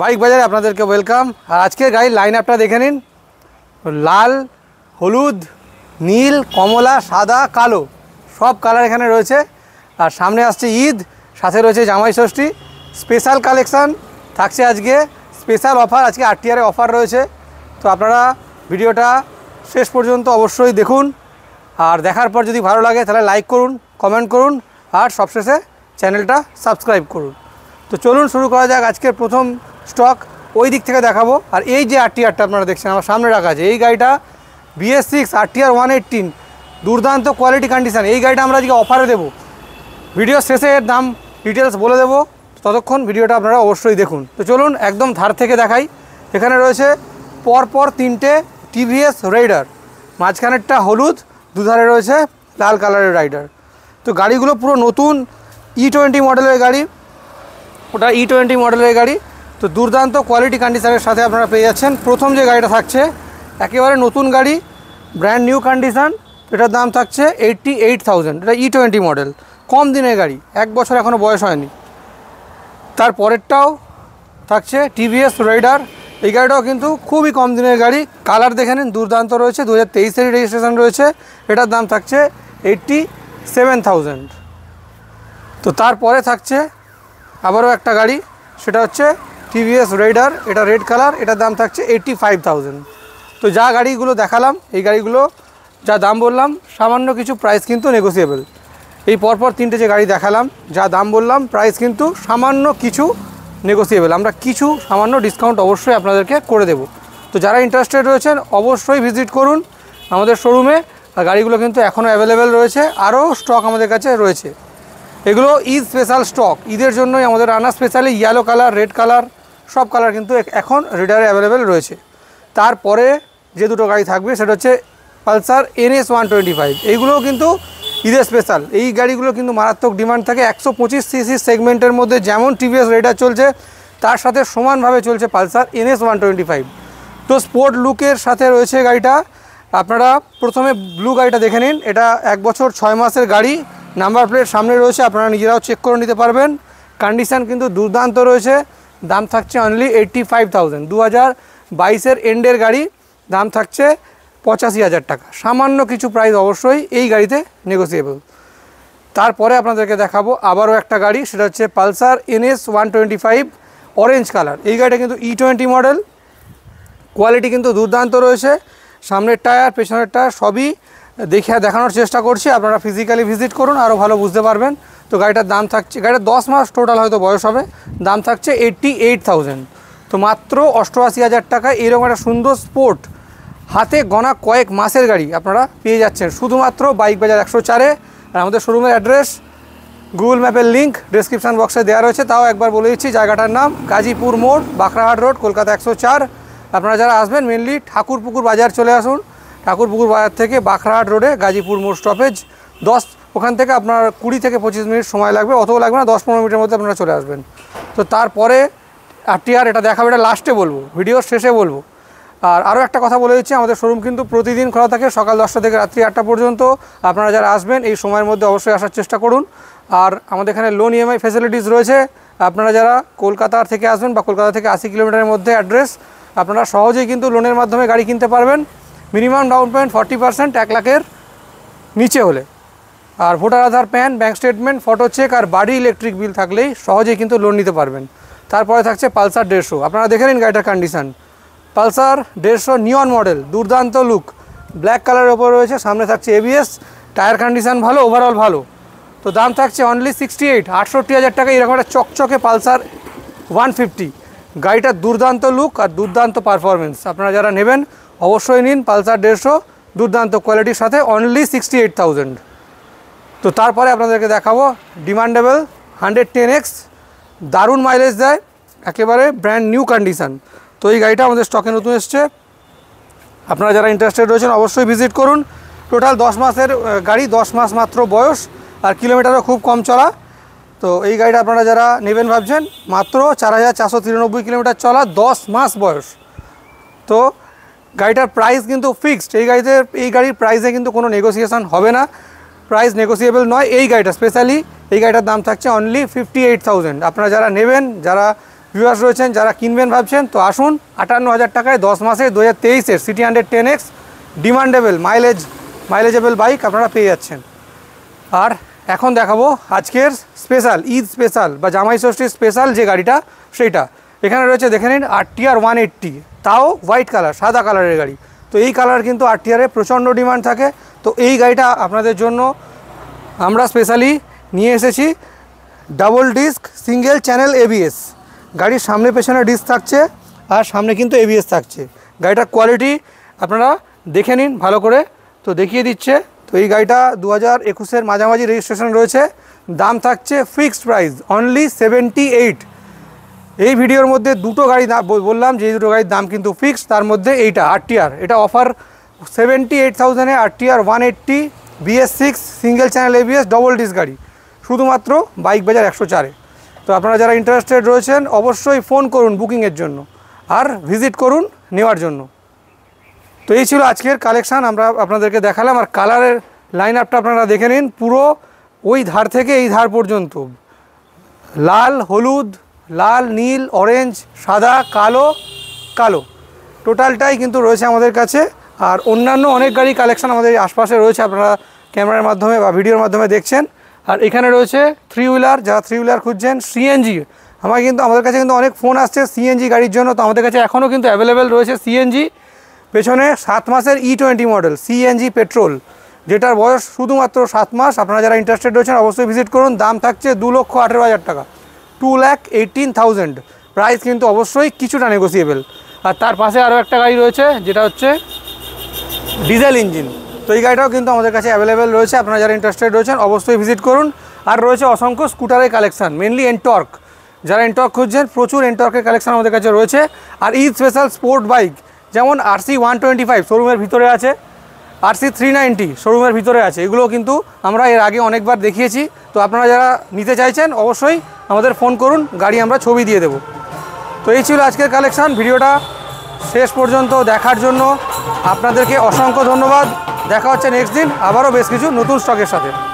bike বাজারে আপনাদেরকে welcome আর আজকের গাড়ির লাইন আপটা দেখে নিন লাল হলুদ নীল কমলা সাদা কালো সব কালার এখানে রয়েছে আর সামনে আসছে ঈদ সাথে রয়েছে জামাই ষষ্ঠী স্পেশাল কালেকশান থাকছে আজকে স্পেশাল অফার আজকে আরটিআরে অফার রয়েছে তো আপনারা ভিডিওটা শেষ পর্যন্ত অবশ্যই দেখুন আর দেখার পর যদি ভালো লাগে তাহলে লাইক করুন কমেন্ট করুন আর সবশেষে চ্যানেলটা সাবস্ক্রাইব করুন তো চলুন শুরু করা যাক আজকের প্রথম স্টক ওই দিক থেকে দেখাবো আর এই যে আর টিআরটা আপনারা দেখছেন আমার সামনে রাখা আছে এই গাড়িটা বিএস সিক্স আর টিআর ওয়ান এইটিন দুর্দান্ত কোয়ালিটি কন্ডিশান এই গাড়িটা আমরা আজকে অফারে দেবো ভিডিও শেষে এর দাম ডিটেলস বলে দেবো ততক্ষণ ভিডিওটা আপনারা অবশ্যই দেখুন তো চলুন একদম ধার থেকে দেখাই এখানে রয়েছে পরপর তিনটে টিভিএস রাইডার মাঝখানেরটা হলুদ দুধারে রয়েছে লাল কালারের রাইডার তো গাড়িগুলো পুরো নতুন ই টোয়েন্টি মডেলের গাড়ি ওটা ই টোয়েন্টি মডেলের গাড়ি তো দুর্দান্ত কোয়ালিটি কন্ডিশনের সাথে আপনারা পেয়ে যাচ্ছেন প্রথম যে গাড়িটা থাকছে একেবারে নতুন গাড়ি ব্র্যান্ড নিউ কন্ডিশান এটার দাম থাকছে এইটটি এইট থাউজেন্ড এটা ই টোয়েন্টি মডেল কম দিনের গাড়ি এক বছর এখনও বয়স হয়নি তার পরেরটাও থাকছে টিভিএস রাইডার এই গাড়িটাও কিন্তু খুবই কম দিনের গাড়ি কালার দেখে নিন দুর্দান্ত রয়েছে দু হাজার রেজিস্ট্রেশন রয়েছে এটার দাম থাকছে এইটটি সেভেন থাউজেন্ড তো তারপরে থাকছে আবারও একটা গাড়ি সেটা হচ্ছে টিভিএস রেডার এটা রেড কালার এটার দাম থাকছে এইটটি ফাইভ তো যা গাড়িগুলো দেখালাম এই গাড়িগুলো যা দাম বললাম সামান্য কিছু প্রাইস কিন্তু নেগোসিয়েবল এই পরপর তিনটে যে গাড়ি দেখালাম যা দাম বললাম প্রাইস কিন্তু সামান্য কিছু নেগোসিয়েবল আমরা কিছু সামান্য ডিসকাউন্ট অবশ্যই আপনাদেরকে করে দেব তো যারা ইন্টারেস্টেড রয়েছেন অবশ্যই ভিজিট করুন আমাদের শোরুমে আর গাড়িগুলো কিন্তু এখনও অ্যাভেলেবেল রয়েছে আরও স্টক আমাদের কাছে রয়েছে এগুলো ঈদ স্পেশাল স্টক ঈদের জন্যই আমাদের আনা specially yellow colour red colour সব কালার কিন্তু এখন রেডারে অ্যাভেলেবেল রয়েছে তারপরে যে দুটো গাড়ি থাকবে সেটা হচ্ছে Pulsar NS one twenty five এইগুলোও কিন্তু ঈদের স্পেশাল এই গাড়িগুলো কিন্তু মারাত্মক ডিমান্ড থাকে একশো পঁচিশ সিসি সেগমেন্টের মধ্যে যেমন টিভিএস রেডার চলছে তার সাথে সমানভাবে চলছে Pulsar NS one twenty five তো স্পোর্ট লুকের সাথে রয়েছে গাড়িটা আপনারা প্রথমে ব্লু গাড়িটা দেখে নিন এটা এক বছর ছয় মাসের গাড়ি নাম্বার প্লেট সামনে রয়েছে আপনারা নিজেরাও চেক করে নিতে পারবেন কন্ডিশান কিন্তু দুর্দান্ত রয়েছে দাম থাকছে অনলি এইটটি ফাইভ থাউজেন্ড দু হাজার বাইশের এন্ডের গাড়ি দাম থাকছে পঁচাশি হাজার টাকা সামান্য কিছু প্রাইস অবশ্যই এই গাড়িতে নেগোসিয়েবল তারপরে আপনাদেরকে দেখাবো আবারও একটা গাড়ি সেটা হচ্ছে Pulsar NS one twenty five orange colour এই গাড়িটা কিন্তু ই টোয়েন্টি মডেল কোয়ালিটি কিন্তু দুর্দান্ত রয়েছে সামনের টায়ার পেছনের টায়ার সবই দেখে দেখানোর চেষ্টা করছি আপনারা ফিজিক্যালি ভিজিট করুন আরও ভালো বুঝতে পারবেন তো গাড়িটার দাম থাকছে গাড়িটা দশ মাস টোটাল হয়তো বয়স হবে দাম থাকছে এইট্টি এইট থাউজেন্ড তো মাত্র অষ্টআশি হাজার টাকা এরকম একটা সুন্দর স্পোর্ট হাতে গনা কয়েক মাসের গাড়ি আপনারা পেয়ে যাচ্ছেন শুধুমাত্র বাইক বাজার একশো চারে আর আমাদের শোরুমের অ্যাড্রেস গুগল ম্যাপের লিঙ্ক ডিসক্রিপশান বক্সে দেওয়া রয়েছে তাও একবার বলে দিচ্ছি জায়গাটার নাম গাজীপুর মোড় বাঁকড়াহাট রোড কলকাতা একশো চার আপনারা যারা আসবেন মেনলি ঠাকুরপুকুর বাজার চলে আসুন ঠাকুরপুকুর বাজার থেকে বাঁকড়াহাট রোডে গাজীপুর মোড় স্টপেজ দশ ওখান থেকে আপনার কুড়ি থেকে পঁচিশ মিনিট সময় লাগবে অতও লাগবে না দশ পনেরো মিনিটের মধ্যে আপনারা চলে আসবেন তো তারপরে আর এটা দেখাবে এটা লাস্টে বলবো ভিডিওর শেষে বলবো আর আরও একটা কথা বলে দিচ্ছি আমাদের শোরুম কিন্তু প্রতিদিন খোলা থাকে সকাল দশটা থেকে রাত্রি আটটা পর্যন্ত আপনারা যারা আসবেন এই সময়ের মধ্যে অবশ্যই আসার চেষ্টা করুন আর আমাদের এখানে লোন ইএমআই ফেসিলিটিস রয়েছে আপনারা যারা কলকাতার থেকে আসবেন বা কলকাতা থেকে আশি কিলোমিটারের মধ্যে অ্যাড্রেস আপনারা সহজেই কিন্তু লোনের মাধ্যমে গাড়ি কিনতে পারবেন minimum down payment forty percent এক লাখের নিচে হলে আর voter Aadhaar PAN bank statement photo cheque আর বাড়ি ইলেকট্রিক বিল থাকলেই সহজেই কিন্তু লোন নিতে পারবেন তারপরে থাকছে পালসার দেড়শো আপনারা দেখে নিন গাড়িটার কন্ডিশান পালসার দেড়শো নিয়ন মডেল দুর্দান্ত লুক ব্ল্যাক কালারের ওপর রয়েছে সামনে থাকছে এবিএস টায়ার কন্ডিশান ভালো ওভারঅল ভালো তো দাম থাকছে অনলি সিক্সটি এইট আটষট্টি হাজার টাকা এরকম একটা চকচকে পালসার ওয়ান ফিফটি গাড়িটার দুর্দান্ত লুক আর দুর্দান্ত পারফরমেন্স আপনারা যারা নেবেন অবশ্যই নিন পালসার দেড়শো দুর্দান্ত কোয়ালিটির সাথে অনলি সিক্সটি এইট থাউজেন্ড তো তারপরে আপনাদেরকে দেখাবো ডিমান্ডেবল হান্ড্রেড টেন এক্স দারুণ মাইলেজ দেয় একেবারে ব্র্যান্ড নিউ কন্ডিশান তো এই গাড়িটা আমাদের স্টকে নতুন এসছে আপনারা যারা ইন্টারেস্টেড রয়েছেন অবশ্যই ভিজিট করুন টোটাল দশ মাসের গাড়ি দশ মাস মাত্র বয়স আর কিলোমিটারও খুব কম চলা তো এই গাড়িটা আপনারা যারা নেবেন ভাবছেন মাত্র চার হাজার চারশো তিরানব্বই কিলোমিটার চলা দশ মাস বয়স তো গাড়িটার প্রাইস কিন্তু ফিক্সড এই গাড়িতে এই গাড়ির প্রাইসে কিন্তু কোনো নেগোসিয়েশান হবে না প্রাইস নেগোসিয়েবল নয় এই গাড়িটা স্পেশালি এই গাড়িটার দাম থাকছে অনলি ফিফটি এইট থাউজেন্ড আপনারা যারা নেবেন যারা ভিউয়ার্স রয়েছেন যারা কিনবেন ভাবছেন তো আসুন আটান্ন হাজার টাকায় দশ মাসে দু হাজার তেইশের CT hundred ten X demandable mileage mileageable bike আপনারা পেয়ে যাচ্ছেন আর এখন দেখাবো আজকের স্পেশাল ঈদ স্পেশাল বা জামাই ষষ্ঠীর স্পেশাল যে গাড়িটা সেইটা এখানে রয়েছে দেখে নিন R T R one eighty তাও হোয়াইট কালার সাদা কালারের গাড়ি তো এই কালার কিন্তু আর টিয়ারে প্রচণ্ড ডিমান্ড থাকে তো এই গাড়িটা আপনাদের জন্য আমরা স্পেশালি নিয়ে এসেছি double disc single channel ABS গাড়ির সামনে পেছনে ডিস্ক থাকছে আর সামনে কিন্তু এবিএস থাকছে গাড়িটার কোয়ালিটি আপনারা দেখে নিন ভালো করে তো দেখিয়ে দিচ্ছে তো এই গাড়িটা দু হাজার একুশের মাঝামাঝি রেজিস্ট্রেশন রয়েছে দাম থাকছে fixed price only seventy eight এই ভিডিওর মধ্যে দুটো গাড়ি বললাম যে দুটো গাড়ির দাম কিন্তু ফিক্স তার মধ্যে এইটা আরটিআর এটা অফার সেভেন্টি এইট থাউজেন্ডে RTR one eighty BS six single channel ABS double disc গাড়ি শুধুমাত্র বাইক বাজার একশো চারে তো আপনারা যারা ইন্টারেস্টেড রয়েছেন অবশ্যই ফোন করুন বুকিংয়ের জন্য আর ভিজিট করুন নেওয়ার জন্য তো এই ছিল আজকের কালেকশান আমরা আপনাদেরকে দেখালাম আর কালারের লাইন আপটা আপনারা দেখে নিন পুরো ওই ধার থেকে এই ধার পর্যন্ত লাল হলুদ লাল নীল অরেঞ্জ সাদা কালো কালো টোটালটাই কিন্তু রয়েছে আমাদের কাছে আর অন্যান্য অনেক গাড়ি কালেকশন আমাদের আশপাশে রয়েছে আপনারা ক্যামেরার মাধ্যমে বা ভিডিওর মাধ্যমে দেখছেন আর এখানে রয়েছে থ্রি হুইলার যারা থ্রি হুইলার খুঁজছেন সিএনজি আমার কিন্তু আমাদের কাছে কিন্তু অনেক ফোন আসছে সিএনজি গাড়ির জন্য তো আমাদের কাছে এখনও কিন্তু অ্যাভেলেবেল রয়েছে সিএনজি পেছনে সাত মাসের ই টোয়েন্টি মডেল সিএনজি পেট্রোল যেটার বয়স শুধুমাত্র সাত মাস আপনারা যারা ইন্টারেস্টেড রয়েছেন অবশ্যই ভিজিট করুন দাম থাকছে দু লক্ষ আঠেরো হাজার টাকা two lakh eighteen thousand price কিন্তু অবশ্যই কিছুটা নেগোসিয়েবল আর তার পাশে আরও একটা গাড়ি রয়েছে যেটা হচ্ছে ডিজেল ইঞ্জিন তো এই গাড়িটাও কিন্তু আমাদের কাছে অ্যাভেলেবেল রয়েছে আপনারা যারা ইন্টারেস্টেড রয়েছেন অবশ্যই ভিজিট করুন আর রয়েছে অসংখ্য স্কুটারের কালেকশান মেনলি এনটর্ক যারা এনটর্ক খুঁজছেন প্রচুর এনটর্কের কালেকশান আমাদের কাছে রয়েছে আর ই স্পেশাল স্পোর্ট বাইক যেমন আরসি ওয়ান টোয়েন্টি ফাইভ শোরুমের ভিতরে আছে আর সি থ্রি নাইনটি শোরুমের ভিতরে আছে এগুলো কিন্তু আমরা এর আগে অনেকবার দেখিয়েছি তো আপনারা যারা নিতে চাইছেন অবশ্যই আমাদের ফোন করুন গাড়ি আমরা ছবি দিয়ে দেব তো এই ছিল আজকের কালেকশান ভিডিওটা শেষ পর্যন্ত দেখার জন্য আপনাদেরকে অসংখ্য ধন্যবাদ দেখা হচ্ছে নেক্সট দিন আবারও বেশ কিছু নতুন স্টকের সাথে